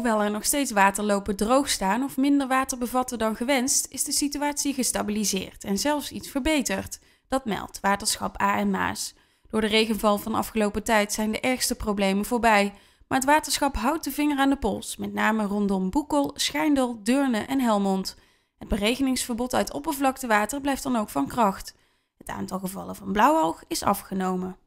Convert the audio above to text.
Hoewel er nog steeds waterlopen droog staan of minder water bevatten dan gewenst, is de situatie gestabiliseerd en zelfs iets verbeterd. Dat meldt Waterschap A en Maas. Door de regenval van afgelopen tijd zijn de ergste problemen voorbij. Maar het waterschap houdt de vinger aan de pols, met name rondom Boekel, Schijndel, Deurne en Helmond. Het beregeningsverbod uit oppervlaktewater blijft dan ook van kracht. Het aantal gevallen van oog is afgenomen.